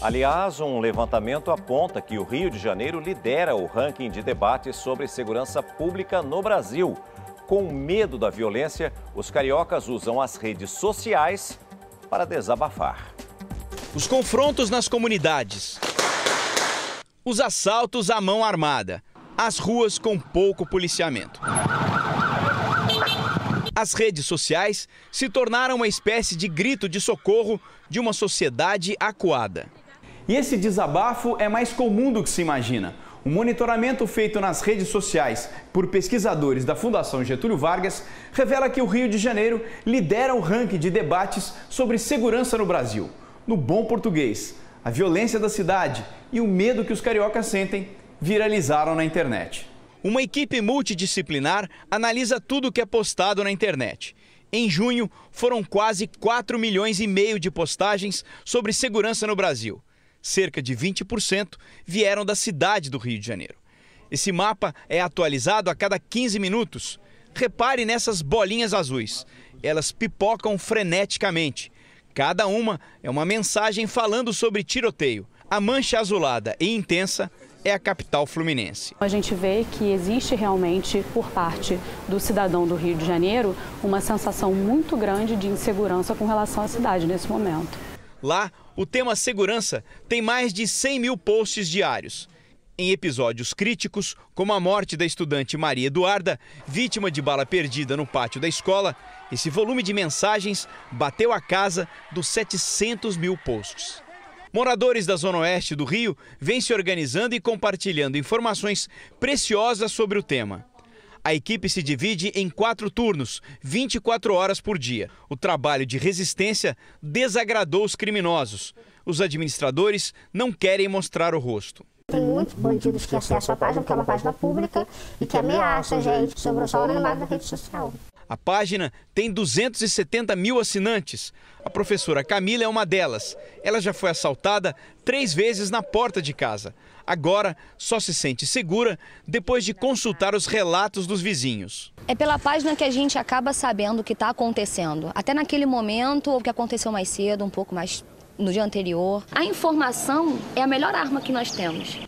Aliás, um levantamento aponta que o Rio de Janeiro lidera o ranking de debates sobre segurança pública no Brasil. Com medo da violência, os cariocas usam as redes sociais para desabafar. Os confrontos nas comunidades, os assaltos à mão armada, as ruas com pouco policiamento. As redes sociais se tornaram uma espécie de grito de socorro de uma sociedade acuada. E esse desabafo é mais comum do que se imagina. Um monitoramento feito nas redes sociais por pesquisadores da Fundação Getúlio Vargas revela que o Rio de Janeiro lidera o ranking de debates sobre segurança no Brasil. No bom português, a violência da cidade e o medo que os cariocas sentem viralizaram na internet. Uma equipe multidisciplinar analisa tudo o que é postado na internet. Em junho, foram quase 4 milhões e meio de postagens sobre segurança no Brasil cerca de 20%, vieram da cidade do Rio de Janeiro. Esse mapa é atualizado a cada 15 minutos. Repare nessas bolinhas azuis. Elas pipocam freneticamente. Cada uma é uma mensagem falando sobre tiroteio. A mancha azulada e intensa é a capital fluminense. A gente vê que existe realmente, por parte do cidadão do Rio de Janeiro, uma sensação muito grande de insegurança com relação à cidade nesse momento. Lá, o tema segurança tem mais de 100 mil posts diários. Em episódios críticos, como a morte da estudante Maria Eduarda, vítima de bala perdida no pátio da escola, esse volume de mensagens bateu a casa dos 700 mil posts. Moradores da Zona Oeste do Rio vêm se organizando e compartilhando informações preciosas sobre o tema. A equipe se divide em quatro turnos, 24 horas por dia. O trabalho de resistência desagradou os criminosos. Os administradores não querem mostrar o rosto. Tem muitos bandidos que acessam a página, que é uma página pública, e que ameaça a gente sobre o só o anonimato da rede social. A página tem 270 mil assinantes. A professora Camila é uma delas. Ela já foi assaltada três vezes na porta de casa. Agora só se sente segura depois de consultar os relatos dos vizinhos. É pela página que a gente acaba sabendo o que está acontecendo. Até naquele momento, ou o que aconteceu mais cedo, um pouco mais no dia anterior. A informação é a melhor arma que nós temos.